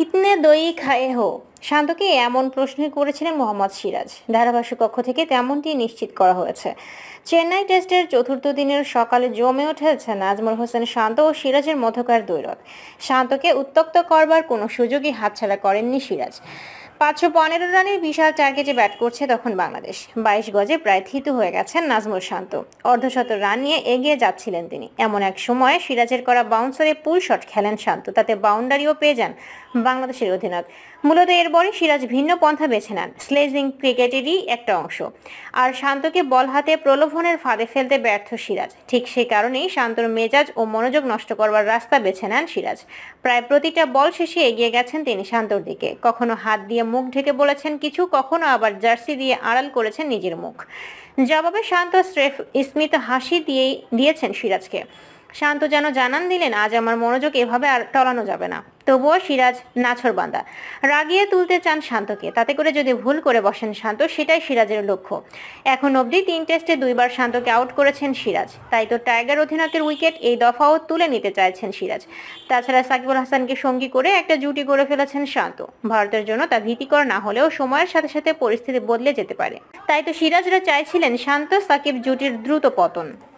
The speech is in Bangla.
কিতনে দই খায়ে হো শান্তকে এমন প্রশ্ন করেছিলেন মোহাম্মদ সিরাজ ধারাভাষ্য কক্ষ থেকে তেমনটি নিশ্চিত করা হয়েছে চেন্নাই টেস্টের চতুর্থ দিনের সকালে জমে উঠেছে নাজমুল হোসেন শান্ত ও সিরাজের মধ্যকার দৈরথ শান্তকে উত্তক্ত করবার কোনো সুযোগই হাতছাড়া করেননি সিরাজ পাঁচশো পনেরো রানে বিশাল টার্গেটে ব্যাট করছে তখন বাংলাদেশ বাইশ গজে প্রায় থিত হয়ে গেছেন নাজমুল শান্ত অর্ধশত রান নিয়ে এগিয়ে যাচ্ছিলেন তিনি এমন এক সময়ে সিরাজের করা বাউন্সারে পুল শট খেলেন শান্ত তাতে বাউন্ডারিও পেয়ে যান বাংলাদেশের অধিনায়ক মূলত এরপরই সিরাজ ভিন্ন পন্থা বেছে নেন স্লেজিং ক্রিকেটেরই একটা অংশ আর শান্তকে বল হাতে প্রলোভনের ফাঁদে ফেলতে ব্যর্থ সিরাজ ঠিক সেই কারণেই শান্তর মেজাজ ও মনোযোগ নষ্ট করবার রাস্তা বেছে নেন সিরাজ প্রায় প্রতিটা বল শেষে এগিয়ে গেছেন তিনি শান্তর দিকে কখনো হাত দিয়ে মুখ ঢেকে বলেছেন কিছু কখনো আবার জার্সি দিয়ে আড়াল করেছেন নিজের মুখ জবাবে শান্ত স্রেফ স্মিত হাসি দিয়েই দিয়েছেন সিরাজকে শান্ত যেন জানান দিলেন আজ আমার মনোযোগ এভাবে আর টলানো যাবে না তবুও সিরাজ নাছরবান্দা রাগিয়ে তুলতে চান শান্তকে তাতে করে যদি ভুল করে বসেন শান্ত সেটাই সিরাজের লক্ষ্য এখন অবধি তিন টেস্টে দুইবার শান্তকে আউট করেছেন সিরাজ তাই তো টাইগার অধিনায়কের উইকেট এই দফাও তুলে নিতে চাইছেন সিরাজ তাছাড়া সাকিবুল হাসানকে সঙ্গী করে একটা জুটি গড়ে ফেলেছেন শান্ত ভারতের জন্য তা ভীতিকর না হলেও সময়ের সাথে সাথে পরিস্থিতি বদলে যেতে পারে তাই তো সিরাজরা চাইছিলেন শান্ত সাকিব জুটির দ্রুত পতন